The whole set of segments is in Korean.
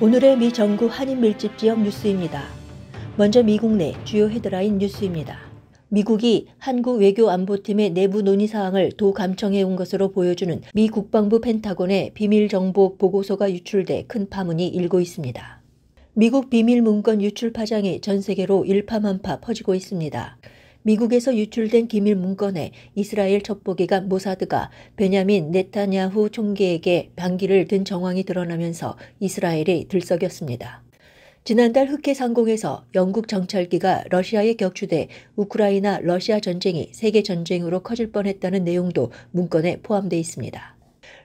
오늘의 미 정부 한인 밀집 지역 뉴스입니다. 먼저 미국 내 주요 헤드라인 뉴스입니다. 미국이 한국 외교안보팀의 내부 논의 사항을 도 감청해 온 것으로 보여주는 미 국방부 펜타곤의 비밀 정보 보고서가 유출돼 큰 파문이 일고 있습니다. 미국 비밀 문건 유출 파장이 전 세계로 일파만파 퍼지고 있습니다. 미국에서 유출된 기밀 문건에 이스라엘 첩보기관 모사드가 베냐민 네타냐후 총계에게 반기를 든 정황이 드러나면서 이스라엘이 들썩였습니다. 지난달 흑해 상공에서 영국 정찰기가 러시아에 격추돼 우크라이나 러시아 전쟁이 세계 전쟁으로 커질 뻔했다는 내용도 문건에 포함돼 있습니다.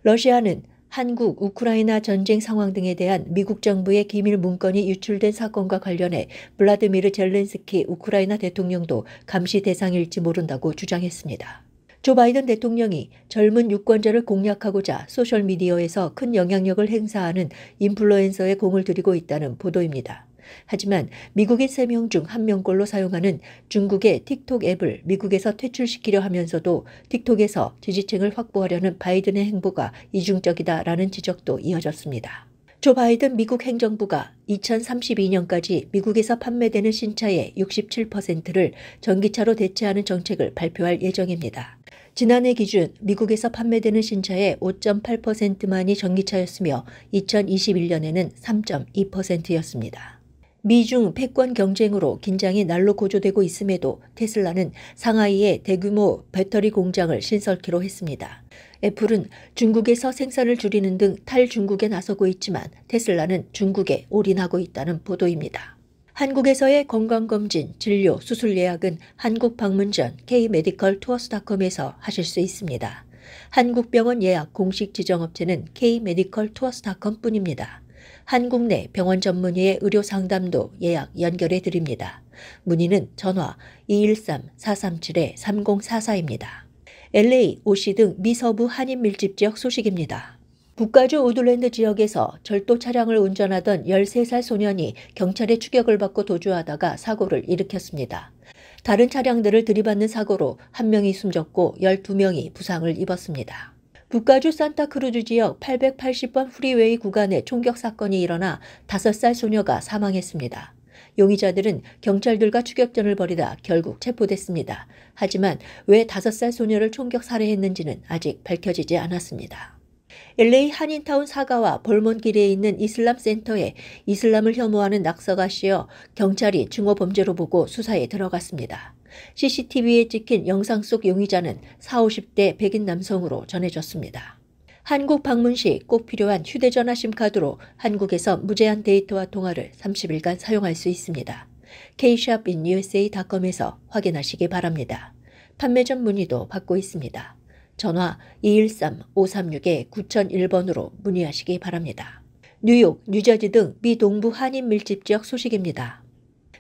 러시아는 한국 우크라이나 전쟁 상황 등에 대한 미국 정부의 기밀 문건이 유출된 사건과 관련해 블라드미르 젤렌스키 우크라이나 대통령도 감시 대상일지 모른다고 주장했습니다. 조 바이든 대통령이 젊은 유권자를 공략하고자 소셜미디어에서 큰 영향력을 행사하는 인플루엔서에 공을 들이고 있다는 보도입니다. 하지만 미국인 3명 중 1명꼴로 사용하는 중국의 틱톡 앱을 미국에서 퇴출시키려 하면서도 틱톡에서 지지층을 확보하려는 바이든의 행보가 이중적이다라는 지적도 이어졌습니다. 조 바이든 미국 행정부가 2032년까지 미국에서 판매되는 신차의 67%를 전기차로 대체하는 정책을 발표할 예정입니다. 지난해 기준 미국에서 판매되는 신차의 5.8%만이 전기차였으며 2021년에는 3.2%였습니다. 미중 패권 경쟁으로 긴장이 날로 고조되고 있음에도 테슬라는 상하이에 대규모 배터리 공장을 신설키로 했습니다. 애플은 중국에서 생산을 줄이는 등 탈중국에 나서고 있지만 테슬라는 중국에 올인하고 있다는 보도입니다. 한국에서의 건강검진, 진료, 수술 예약은 한국 방문 전 K메디컬 투어스닷컴에서 하실 수 있습니다. 한국병원 예약 공식 지정업체는 K메디컬 투어스닷컴뿐입니다. 한국 내 병원 전문의의 의료 상담도 예약 연결해 드립니다. 문의는 전화 213-437-3044입니다. LA, OC 등 미서부 한인 밀집 지역 소식입니다. 국가주우들랜드 지역에서 절도 차량을 운전하던 13살 소년이 경찰의 추격을 받고 도주하다가 사고를 일으켰습니다. 다른 차량들을 들이받는 사고로 한명이 숨졌고 12명이 부상을 입었습니다. 북가주 산타크루즈 지역 880번 프리웨이 구간에 총격 사건이 일어나 5살 소녀가 사망했습니다. 용의자들은 경찰들과 추격전을 벌이다 결국 체포됐습니다. 하지만 왜 5살 소녀를 총격 살해했는지는 아직 밝혀지지 않았습니다. LA 한인타운 사가와 벌몬길에 있는 이슬람 센터에 이슬람을 혐오하는 낙서가 씌어 경찰이 증오 범죄로 보고 수사에 들어갔습니다. CCTV에 찍힌 영상 속 용의자는 40, 50대 백인 남성으로 전해졌습니다. 한국 방문 시 꼭 필요한 휴대전화 심카드로 한국에서 무제한 데이터와 통화를 30일간 사용할 수 있습니다. kshopinusa.com에서 확인하시기 바랍니다. 판매점 문의도 받고 있습니다. 전화 213-536-9001번으로 문의하시기 바랍니다. 뉴욕, 뉴저지 등 미 동부 한인 밀집 지역 소식입니다.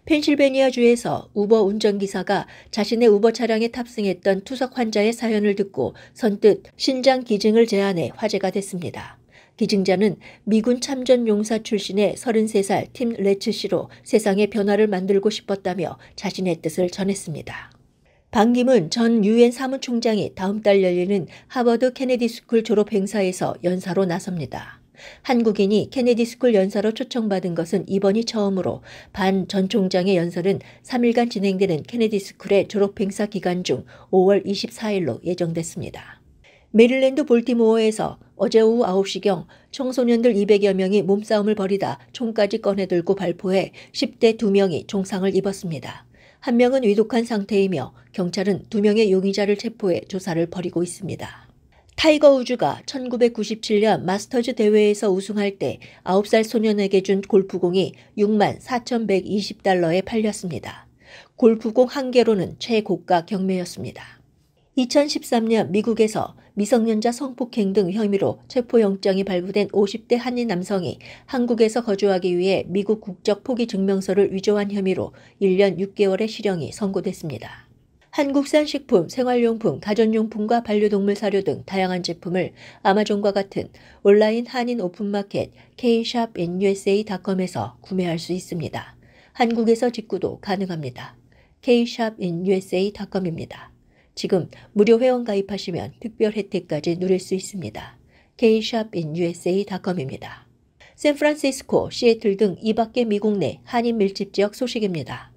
펜실베니아주에서 우버 운전기사가 자신의 우버 차량에 탑승했던 투석 환자의 사연을 듣고 선뜻 신장 기증을 제안해 화제가 됐습니다. 기증자는 미군 참전 용사 출신의 33살 팀 레츠 씨로 세상의 변화를 만들고 싶었다며 자신의 뜻을 전했습니다. 반김은 전 유엔 사무총장이 다음 달 열리는 하버드 케네디 스쿨 졸업 행사에서 연사로 나섭니다. 한국인이 케네디 스쿨 연사로 초청받은 것은 이번이 처음으로 반 전 총장의 연설은 3일간 진행되는 케네디 스쿨의 졸업 행사 기간 중 5월 24일로 예정됐습니다. 메릴랜드 볼티모어에서 어제 오후 9시경 청소년들 200여 명이 몸싸움을 벌이다 총까지 꺼내들고 발포해 10대 2명이 총상을 입었습니다. 한 명은 위독한 상태이며 경찰은 두 명의 용의자를 체포해 조사를 벌이고 있습니다. 타이거 우즈가 1997년 마스터즈 대회에서 우승할 때 9살 소년에게 준 골프공이 6만 4,120달러에 팔렸습니다. 골프공 한 개로는 최고가 경매였습니다. 2013년 미국에서 미성년자 성폭행 등 혐의로 체포영장이 발부된 50대 한인 남성이 한국에서 거주하기 위해 미국 국적 포기 증명서를 위조한 혐의로 1년 6개월의 실형이 선고됐습니다. 한국산 식품, 생활용품, 가전용품과 반려동물 사료 등 다양한 제품을 아마존과 같은 온라인 한인 오픈마켓 kshopinusa.com에서 구매할 수 있습니다. 한국에서 직구도 가능합니다. kshopinusa.com입니다. 지금 무료 회원 가입하시면 특별 혜택까지 누릴 수 있습니다. kshopinusa.com입니다. 샌프란시스코, 시애틀 등 이밖의 미국 내 한인 밀집 지역 소식입니다.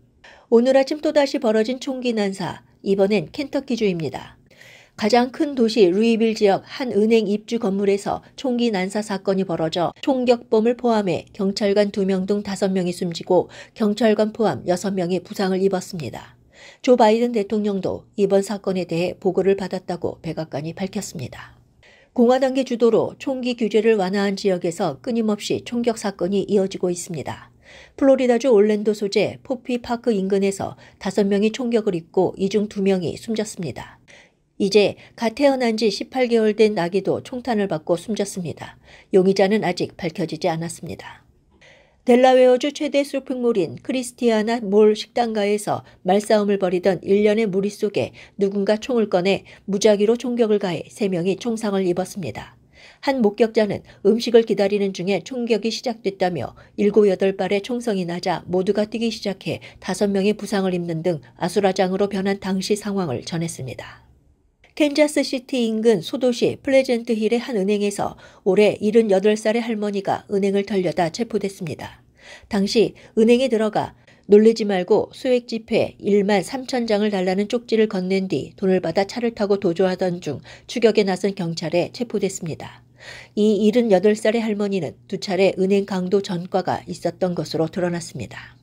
오늘 아침 또다시 벌어진 총기 난사, 이번엔 켄터키주입니다. 가장 큰 도시 루이빌 지역 한 은행 입주 건물에서 총기 난사 사건이 벌어져 총격범을 포함해 경찰관 2명 등 5명이 숨지고 경찰관 포함 6명이 부상을 입었습니다. 조 바이든 대통령도 이번 사건에 대해 보고를 받았다고 백악관이 밝혔습니다. 공화당계 주도로 총기 규제를 완화한 지역에서 끊임없이 총격 사건이 이어지고 있습니다. 플로리다주 올랜도 소재 포피 파크 인근에서 5명이 총격을 입고 이 중 2명이 숨졌습니다. 이제 갓 태어난 지 18개월 된 아기도 총탄을 받고 숨졌습니다. 용의자는 아직 밝혀지지 않았습니다. 델라웨어주 최대 쇼핑몰인 크리스티아나 몰 식당가에서 말싸움을 벌이던 일련의 무리 속에 누군가 총을 꺼내 무작위로 총격을 가해 3명이 총상을 입었습니다. 한 목격자는 음식을 기다리는 중에 총격이 시작됐다며 7, 8발의 총성이 나자 모두가 뛰기 시작해 5명이 부상을 입는 등 아수라장으로 변한 당시 상황을 전했습니다. 캔자스 시티 인근 소도시 플레젠트 힐의 한 은행에서 올해 78살의 할머니가 은행을 털려다 체포됐습니다. 당시 은행에 들어가 놀리지 말고 수액 지폐 1만 3천 장을 달라는 쪽지를 건넨 뒤 돈을 받아 차를 타고 도주하던 중 추격에 나선 경찰에 체포됐습니다. 이 78살의 할머니는 두 차례 은행 강도 전과가 있었던 것으로 드러났습니다.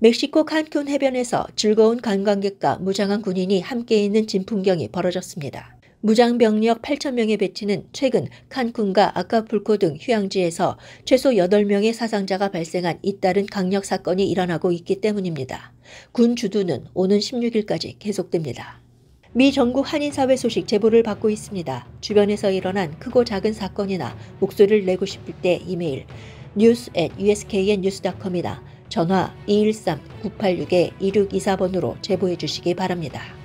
멕시코 칸쿤 해변에서 즐거운 관광객과 무장한 군인이 함께 있는 진풍경이 벌어졌습니다. 무장병력 8 0 0 0명에 배치는 최근 칸쿤과 아카풀코 등 휴양지에서 최소 8명의 사상자가 발생한 잇따른 강력 사건이 일어나고 있기 때문입니다. 군 주둔은 오는 16일까지 계속됩니다. 미 전국 한인사회 소식 제보를 받고 있습니다. 주변에서 일어난 크고 작은 사건이나 목소리를 내고 싶을 때 이메일 news at usknnews.com이나 전화 213-986-2624번으로 제보해 주시기 바랍니다.